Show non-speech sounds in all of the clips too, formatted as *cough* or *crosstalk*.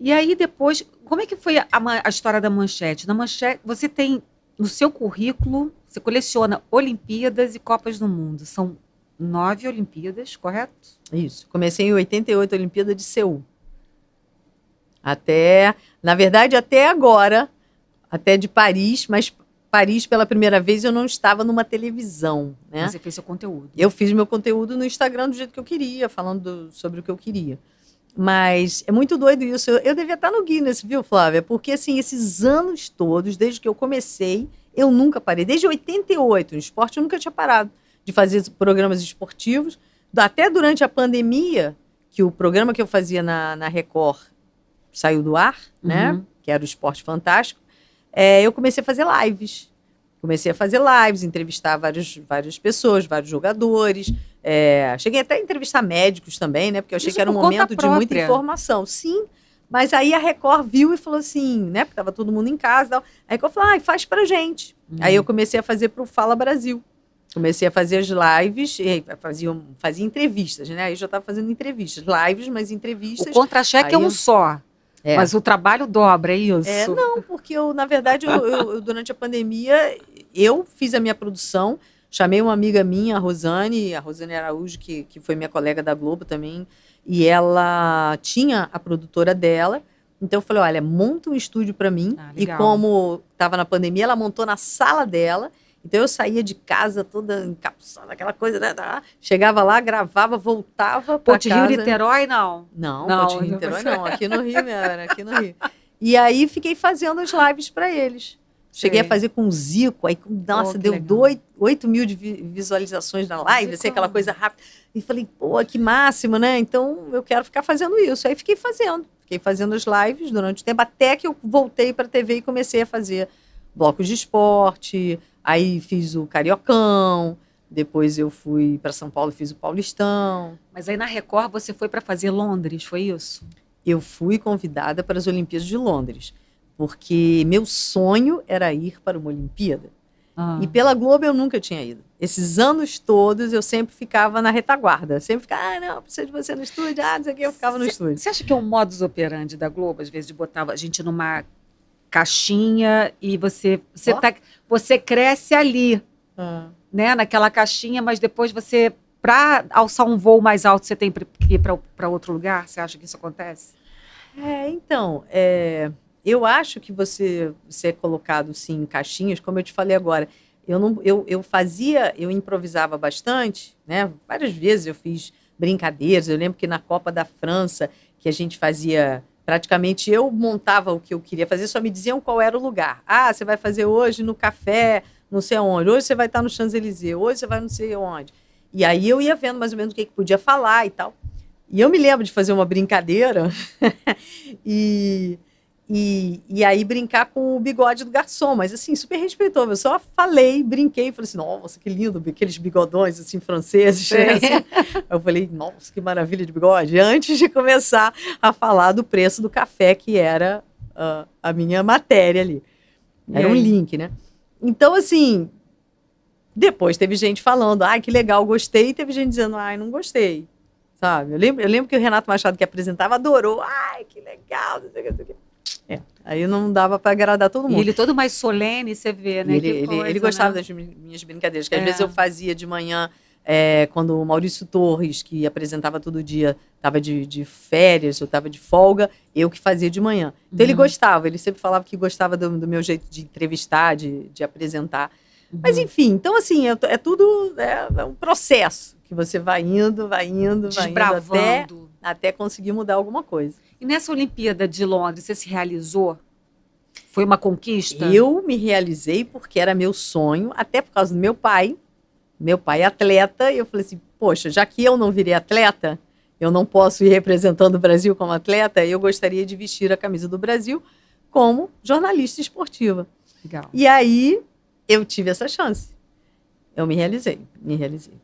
E aí depois, como é que foi a, a história da manchete? Na manchete, você tem no seu currículo, você coleciona Olimpíadas e Copas do Mundo. São nove Olimpíadas, correto? Isso. Comecei em 88, Olimpíada de Seul. Até, na verdade, até agora, até de Paris, mas Paris pela primeira vez eu não estava numa televisão, né? Você fez seu conteúdo. Eu fiz meu conteúdo no Instagram do jeito que eu queria, falando do, sobre o que eu queria. Mas é muito doido isso. Eu, devia estar no Guinness, viu, Flávia? Porque, assim, esses anos todos, desde que eu comecei, eu nunca parei. Desde 88, no esporte, eu nunca tinha parado de fazer programas esportivos. Até durante a pandemia, que o programa que eu fazia na, na Record saiu do ar, né? Uhum. Que era o Esporte Fantástico. É, eu comecei a fazer lives. Comecei a fazer lives, entrevistar várias pessoas, vários jogadores, é, cheguei até a entrevistar médicos também, né? Porque eu achei Isso que era um momento própria. de muita informação. Sim, mas aí a Record viu e falou assim, né? Porque tava todo mundo em casa e tal. A Record falou, ah, faz pra gente. Uhum. Aí eu comecei a fazer pro Fala Brasil. Comecei a fazer as lives, fazia, fazia entrevistas, né? Aí eu já estava fazendo entrevistas, lives, mas entrevistas. O contra-cheque é um só. É. Mas o trabalho dobra, é isso? É, não, porque eu, na verdade, eu, eu, durante a pandemia, eu fiz a minha produção, Chamei uma amiga minha, a Rosane, a Rosane Araújo, que, que foi minha colega da Globo também, e ela tinha a produtora dela. Então eu falei, olha, monta um estúdio para mim. Ah, e como estava na pandemia, ela montou na sala dela. Então eu saía de casa toda encapuçada, aquela coisa, né? Tá? Chegava lá, gravava, voltava para casa. Rio Niterói não. Não, não Ponte Rio Niterói não, aqui no Rio, era aqui no Rio. E aí fiquei fazendo as lives para eles. Cheguei Sim. a fazer com o Zico, aí, nossa, oh, deu 8, 8 mil de visualizações na live, assim, aquela coisa rápida. E falei, pô, que máximo, né? Então eu quero ficar fazendo isso. Aí fiquei fazendo, fiquei fazendo as lives durante o tempo, até que eu voltei para a TV e comecei a fazer blocos de esporte, aí fiz o Cariocão. Depois eu fui para São Paulo, fiz o Paulistão. Mas aí na Record você foi para fazer Londres, foi isso? Eu fui convidada para as Olimpíadas de Londres porque meu sonho era ir para uma Olimpíada. Ah. E pela Globo eu nunca tinha ido. Esses anos todos eu sempre ficava na retaguarda. Sempre ficava, ah, não, preciso de você no estúdio, ah, não sei o que, eu ficava no cê, estúdio. Você acha que é um modus operandi da Globo, às vezes, de botar a gente numa caixinha e você você, oh. tá, você cresce ali, ah. né, naquela caixinha, mas depois você, para alçar um voo mais alto, você tem que ir para outro lugar? Você acha que isso acontece? É, então, é, eu acho que você, você é colocado sim em caixinhas, como eu te falei agora. Eu, não, eu, eu fazia, eu improvisava bastante, né? Várias vezes eu fiz brincadeiras. Eu lembro que na Copa da França, que a gente fazia praticamente eu montava o que eu queria fazer, só me diziam qual era o lugar. Ah, você vai fazer hoje no café, não sei onde. Hoje você vai estar no Champs-Élysées, hoje você vai não sei onde. E aí eu ia vendo mais ou menos o que, que podia falar e tal. E eu me lembro de fazer uma brincadeira *laughs* e e, e aí brincar com o bigode do garçom, mas assim, super respeitou. Eu só falei, brinquei, falei assim, nossa, que lindo, aqueles bigodões assim, franceses. Né, assim. Eu falei, nossa, que maravilha de bigode. Antes de começar a falar do preço do café, que era uh, a minha matéria ali. Era um link, né? Então, assim, depois teve gente falando, ai, que legal, gostei, e teve gente dizendo, ai, não gostei. Sabe? Eu lembro, eu lembro que o Renato Machado que apresentava adorou, ai, que legal, não sei o que, não sei o que. É. Aí não dava para agradar todo mundo. E ele todo mais solene, você vê, né? Ele, ele, coisa, ele, gostava né? das minhas brincadeiras, que às é. vezes eu fazia de manhã, é, quando o Maurício Torres, que apresentava todo dia, estava de, de, férias, eu estava de folga, eu que fazia de manhã. Então uhum. ele gostava, ele sempre falava que gostava do, do meu jeito de entrevistar, de, de apresentar. Uhum. Mas enfim, então assim, é, é tudo é, é um processo que você vai indo, vai indo, vai indo até até conseguir mudar alguma coisa. E nessa Olimpíada de Londres, você se realizou? Foi uma conquista? Eu me realizei porque era meu sonho, até por causa do meu pai. Meu pai é atleta, e eu falei assim: poxa, já que eu não virei atleta, eu não posso ir representando o Brasil como atleta, eu gostaria de vestir a camisa do Brasil como jornalista esportiva. Legal. E aí eu tive essa chance. Eu me realizei, me realizei.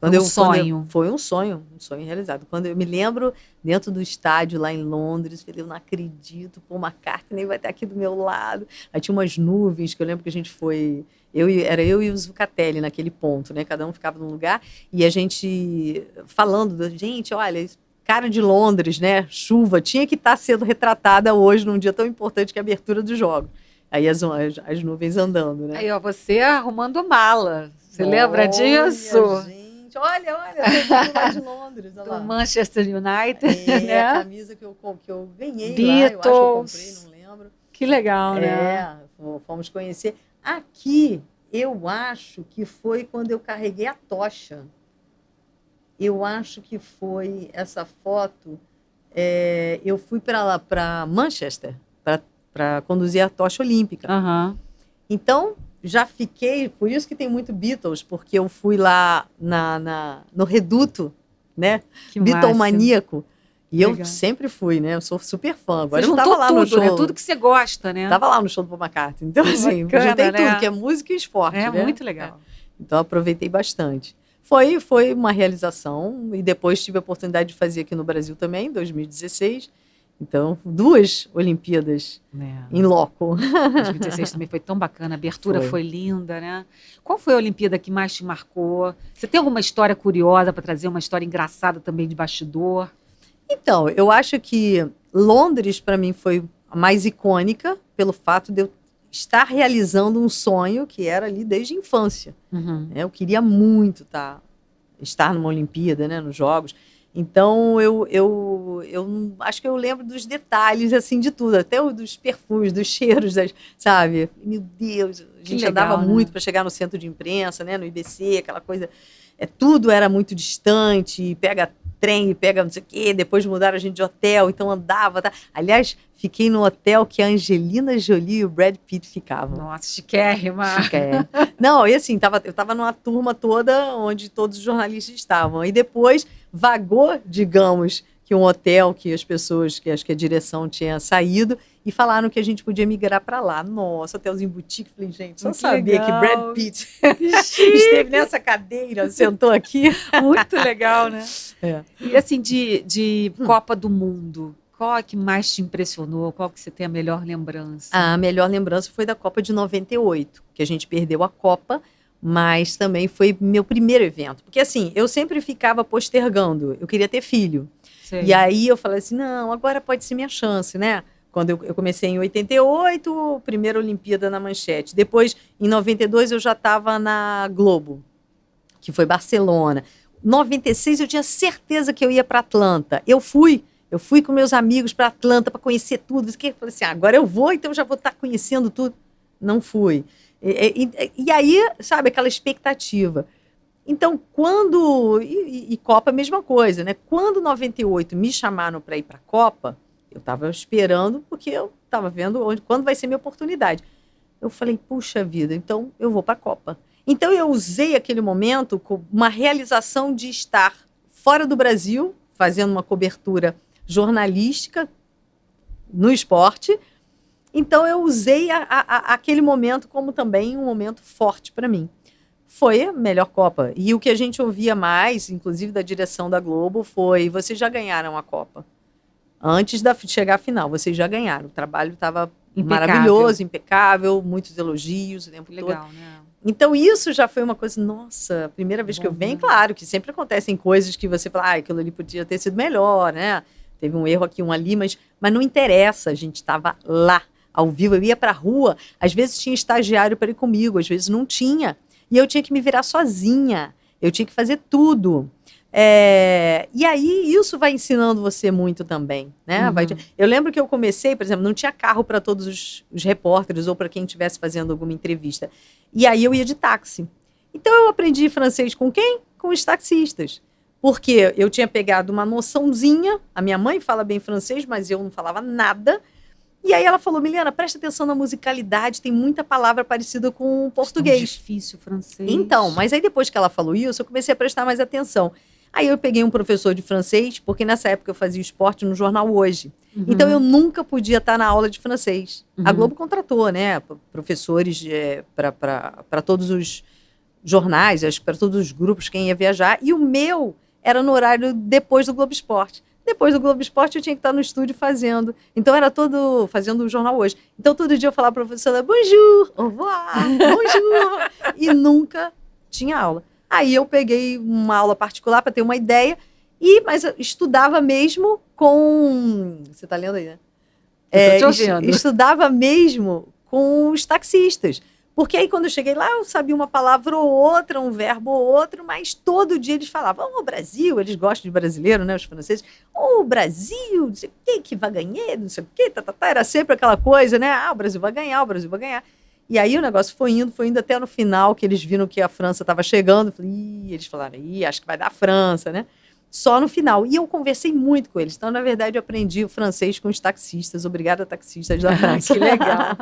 É Quando um eu, sonho. Eu, foi um sonho, um sonho realizado. Quando eu me lembro dentro do estádio lá em Londres, falei, eu não acredito, pô, uma carta nem vai estar aqui do meu lado. Aí tinha umas nuvens que eu lembro que a gente foi. Eu, era eu e o Zucatelli naquele ponto, né? Cada um ficava num lugar e a gente falando, gente, olha, cara de Londres, né? Chuva, tinha que estar sendo retratada hoje num dia tão importante que a abertura do jogo. Aí as, as, as nuvens andando, né? Aí, ó, você arrumando mala. Você Olha, lembra disso? Gente gente, olha, olha, eu de Londres. Olha lá. Do Manchester United. É, *laughs* né? a camisa que eu, que eu ganhei Beatles. lá, eu acho que eu comprei, não lembro. Que legal, né? é, né? fomos conhecer. Aqui, eu acho que foi quando eu carreguei a tocha. Eu acho que foi essa foto. É, eu fui para lá, para Manchester, para conduzir a tocha olímpica. Uhum. Então, já fiquei, por isso que tem muito Beatles, porque eu fui lá na, na no Reduto, né? Que Beatlemaníaco. E Legal. eu sempre fui, né? Eu sou super fã. Agora você eu tava lá tudo, no né? show. Né? Tudo que você gosta, né? Tava lá no show do Paul McCartney. Então, assim, eu juntei né? tudo, que é música e esporte. É né? muito legal. É. Então, aproveitei bastante. Foi, foi uma realização. E depois tive a oportunidade de fazer aqui no Brasil também, em 2016. Então, duas Olimpíadas é. em é. loco. 2016 *laughs* também foi tão bacana, a abertura foi. foi. linda, né? Qual foi a Olimpíada que mais te marcou? Você tem alguma história curiosa para trazer, uma história engraçada também de bastidor? Então, eu acho que Londres, para mim, foi a mais icônica pelo fato de eu estar realizando um sonho que era ali desde a infância. Uhum. É, eu queria muito estar, tá, estar numa Olimpíada, né, nos Jogos. Então, eu, eu, eu acho que eu lembro dos detalhes, assim, de tudo, até dos perfumes, dos cheiros, das, sabe? Meu Deus, a gente legal, andava né? muito para chegar no centro de imprensa, né? No IBC, aquela coisa. É, tudo era muito distante, pega trem, pega não sei o quê, depois mudaram a gente de hotel, então andava. Tá? Aliás, fiquei no hotel que a Angelina Jolie e o Brad Pitt ficavam. Nossa, chiquérrima. Chiquérrima. não, e assim, tava, eu tava numa turma toda onde todos os jornalistas estavam. E depois vagou, digamos, que um hotel que as pessoas, que acho que a direção tinha saído, e falaram que a gente podia migrar para lá. Nossa, hotelzinho boutique. Falei, gente, não sabia legal. que Brad Pitt que *laughs* esteve nessa cadeira, sentou aqui. Muito legal, né? É. E assim, de, de hum. Copa do Mundo, qual é que mais te impressionou? Qual que você tem a melhor lembrança? A melhor lembrança foi da Copa de 98, que a gente perdeu a Copa mas também foi meu primeiro evento. Porque assim, eu sempre ficava postergando, eu queria ter filho. Sim. E aí eu falei assim: não, agora pode ser minha chance, né? Quando eu, eu comecei em 88, primeira Olimpíada na Manchete. Depois, em 92, eu já estava na Globo, que foi Barcelona. 96 eu tinha certeza que eu ia para Atlanta. Eu fui, eu fui com meus amigos para Atlanta para conhecer tudo. Eu falei assim: ah, agora eu vou, então já vou estar tá conhecendo tudo. Não fui. E, e, e aí, sabe, aquela expectativa. Então, quando. E, e, Copa, mesma coisa, né? Quando 98 me chamaram para ir para a Copa, eu estava esperando, porque eu estava vendo onde, quando vai ser minha oportunidade. Eu falei, puxa vida, então eu vou para a Copa. Então, eu usei aquele momento com uma realização de estar fora do Brasil, fazendo uma cobertura jornalística no esporte, então eu usei a, a, aquele momento como também um momento forte para mim. Foi a melhor Copa. E o que a gente ouvia mais, inclusive da direção da Globo, foi: vocês já ganharam a Copa. Antes de chegar à final, vocês já ganharam. O trabalho estava maravilhoso, impecável, muitos elogios o tempo Legal, todo. Né? Então, isso já foi uma coisa, nossa, primeira vez Bom, que eu venho, né? claro que sempre acontecem coisas que você fala, ah, aquilo ali podia ter sido melhor, né? Teve um erro aqui, um ali, mas, mas não interessa, a gente estava lá ao vivo, eu ia para a rua, às vezes tinha estagiário para ir comigo, às vezes não tinha. E eu tinha que me virar sozinha, eu tinha que fazer tudo. É, e aí isso vai ensinando você muito também, né? Uhum. Vai, eu lembro que eu comecei, por exemplo, não tinha carro para todos os, os, repórteres ou para quem estivesse fazendo alguma entrevista. E aí eu ia de táxi. Então eu aprendi francês com quem? Com os taxistas. Porque eu tinha pegado uma noçãozinha, a minha mãe fala bem francês, mas eu não falava nada. E aí ela falou, Milena, presta atenção na musicalidade, tem muita palavra parecida com o é português. Tão difícil francês. Então, mas aí depois que ela falou isso, eu comecei a prestar mais atenção. Aí eu peguei um professor de francês, porque nessa época eu fazia esporte no jornal Hoje. Uhum. Então eu nunca podia estar na aula de francês. Uhum. A Globo contratou, né, professores é, eh, para todos os jornais, para todos os grupos, quem ia viajar. E o meu era no horário depois do Globo Esporte. Depois do Globo Esporte, eu tinha que estar no estúdio fazendo. Então, era todo. fazendo o jornal hoje. Então, todo dia eu falava para a professora: bonjour, au revoir, bonjour. e nunca tinha aula. Aí eu peguei uma aula particular para ter uma ideia, e mas estudava mesmo com. Você está lendo aí, né? É, estudava mesmo com os taxistas. Porque aí, quando eu cheguei lá, eu sabia uma palavra ou outra, um verbo ou outro, mas todo dia eles falavam, o oh, Brasil, eles gostam de brasileiro, né, os franceses, o oh, Brasil, não sei o que, que vai ganhar, não sei o que, tá, tá, tá, era sempre aquela coisa, né, ah, o Brasil vai ganhar, o Brasil vai ganhar. E aí o negócio foi indo, foi indo até no final, que eles viram que a França estava chegando, e eles falaram, Ih, acho que vai dar França, né? Só no final. E eu conversei muito com eles. Então, na verdade, eu aprendi o francês com os taxistas. Obrigada, taxistas da França. *laughs* que legal.